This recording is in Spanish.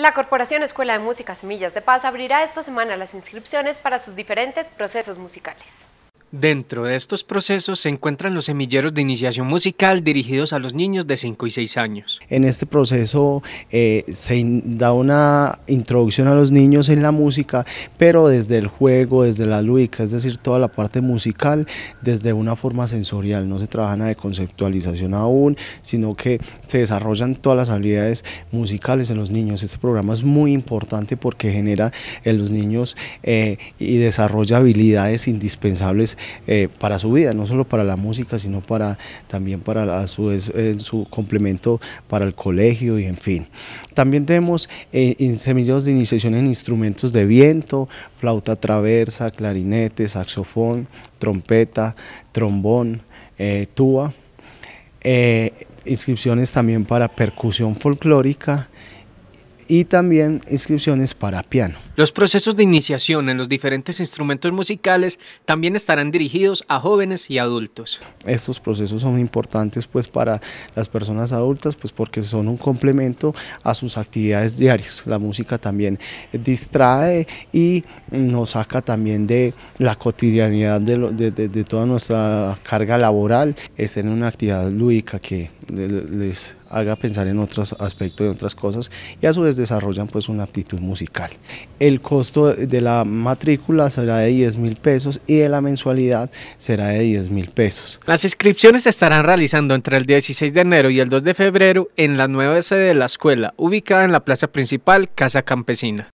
La Corporación Escuela de Música Semillas de Paz abrirá esta semana las inscripciones para sus diferentes procesos musicales. Dentro de estos procesos se encuentran los semilleros de iniciación musical dirigidos a los niños de 5 y 6 años. En este proceso eh, se da una introducción a los niños en la música, pero desde el juego, desde la lúdica, es decir, toda la parte musical, desde una forma sensorial. No se trabaja de conceptualización aún, sino que se desarrollan todas las habilidades musicales en los niños. Este programa es muy importante porque genera en los niños eh, y desarrolla habilidades indispensables eh, para su vida, no solo para la música, sino para también para eh, su complemento para el colegio y en fin. También tenemos en eh, de iniciación en instrumentos de viento, flauta traversa, clarinete, saxofón, trompeta, trombón, tuba. inscripciones también para percusión folclórica y también inscripciones para piano. Los procesos de iniciación en los diferentes instrumentos musicales también estarán dirigidos a jóvenes y adultos. Estos procesos son importantes pues para las personas adultas pues porque son un complemento a sus actividades diarias. La música también distrae y nos saca también de la cotidianidad de, toda nuestra carga laboral. Es en una actividad lúdica que les haga pensar en otros aspectos, de otras cosas y a su vez desarrollan pues una aptitud musical. El costo de la matrícula será de 10 mil pesos y de la mensualidad será de 10 mil pesos. Las inscripciones se estarán realizando entre el 16 de enero y el 2 de febrero en la nueva sede de la escuela, ubicada en la plaza principal Casa Campesina.